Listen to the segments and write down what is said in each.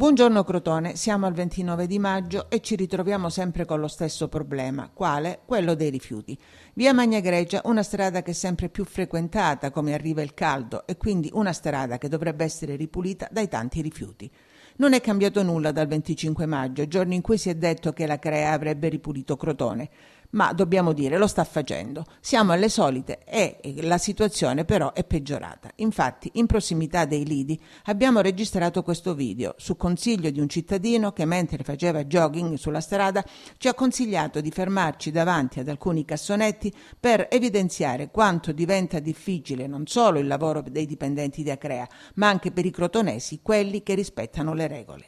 Buongiorno Crotone, siamo al 29 di maggio e ci ritroviamo sempre con lo stesso problema, quale? Quello dei rifiuti. Via Magna Grecia, una strada che è sempre più frequentata come arriva il caldo e quindi una strada che dovrebbe essere ripulita dai tanti rifiuti. Non è cambiato nulla dal 25 maggio, giorno in cui si è detto che la Crea avrebbe ripulito Crotone ma dobbiamo dire lo sta facendo. Siamo alle solite e la situazione però è peggiorata. Infatti, in prossimità dei lidi abbiamo registrato questo video su consiglio di un cittadino che mentre faceva jogging sulla strada ci ha consigliato di fermarci davanti ad alcuni cassonetti per evidenziare quanto diventa difficile non solo il lavoro dei dipendenti di Acrea, ma anche per i crotonesi, quelli che rispettano le regole.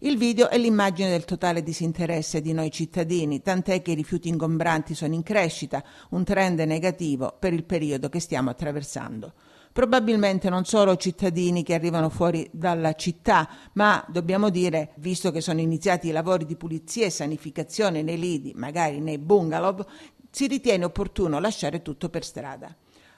Il video è l'immagine del totale disinteresse di noi cittadini, tant'è che i rifiuti ingombranti sono in crescita, un trend negativo per il periodo che stiamo attraversando. Probabilmente non solo cittadini che arrivano fuori dalla città, ma dobbiamo dire, visto che sono iniziati i lavori di pulizia e sanificazione nei lidi, magari nei bungalow, si ritiene opportuno lasciare tutto per strada.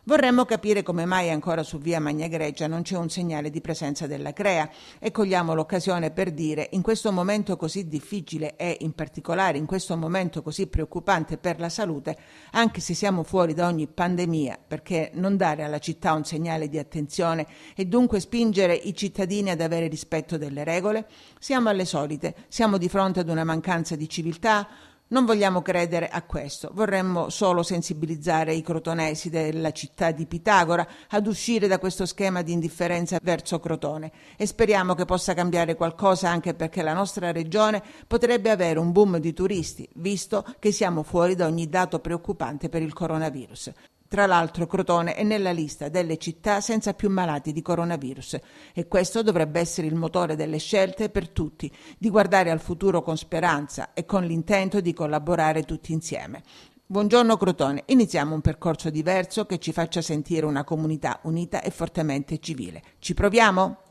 Vorremmo capire come mai ancora su via Magna Grecia non c'è un segnale di presenza della Crea e cogliamo l'occasione per dire in questo momento così difficile e in particolare in questo momento così preoccupante per la salute, anche se siamo fuori da ogni pandemia, perché non dare alla città un segnale di attenzione e dunque spingere i cittadini ad avere rispetto delle regole? Siamo alle solite, siamo di fronte ad una mancanza di civiltà, non vogliamo credere a questo, vorremmo solo sensibilizzare i crotonesi della città di Pitagora ad uscire da questo schema di indifferenza verso Crotone e speriamo che possa cambiare qualcosa anche perché la nostra regione potrebbe avere un boom di turisti, visto che siamo fuori da ogni dato preoccupante per il coronavirus. Tra l'altro Crotone è nella lista delle città senza più malati di coronavirus e questo dovrebbe essere il motore delle scelte per tutti, di guardare al futuro con speranza e con l'intento di collaborare tutti insieme. Buongiorno Crotone, iniziamo un percorso diverso che ci faccia sentire una comunità unita e fortemente civile. Ci proviamo?